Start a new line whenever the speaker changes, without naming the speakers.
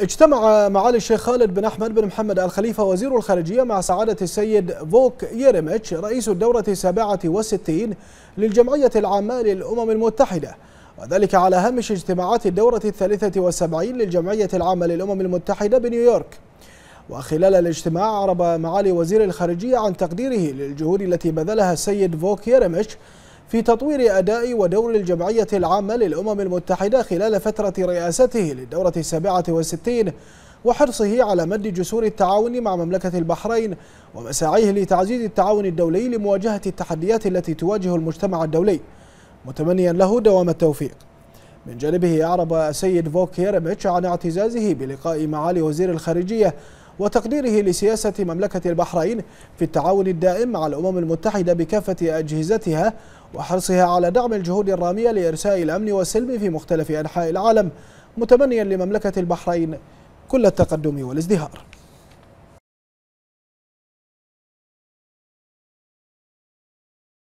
اجتمع معالي الشيخ خالد بن أحمد بن محمد الخليفة وزير الخارجية مع سعادة السيد فوك يرمتش رئيس الدورة السابعة والستين للجمعية العامة للأمم المتحدة وذلك على هامش اجتماعات الدورة الثالثة والسبعين للجمعية العامة للأمم المتحدة بنيويورك وخلال الاجتماع عرب معالي وزير الخارجية عن تقديره للجهود التي بذلها السيد فوك يرمتش في تطوير أداء ودور الجمعية العامة للأمم المتحدة خلال فترة رئاسته للدورة السابعة والستين وحرصه على مد جسور التعاون مع مملكة البحرين ومساعيه لتعزيز التعاون الدولي لمواجهة التحديات التي تواجه المجتمع الدولي متمنيا له دوام التوفيق من جانبه أعرب سيد فوك عن اعتزازه بلقاء معالي وزير الخارجية وتقديره لسياسة مملكة البحرين في التعاون الدائم مع الأمم المتحدة بكافة أجهزتها وحرصها على دعم الجهود الرامية لإرساء الأمن والسلم في مختلف أنحاء العالم متمنيا لمملكة البحرين كل التقدم والازدهار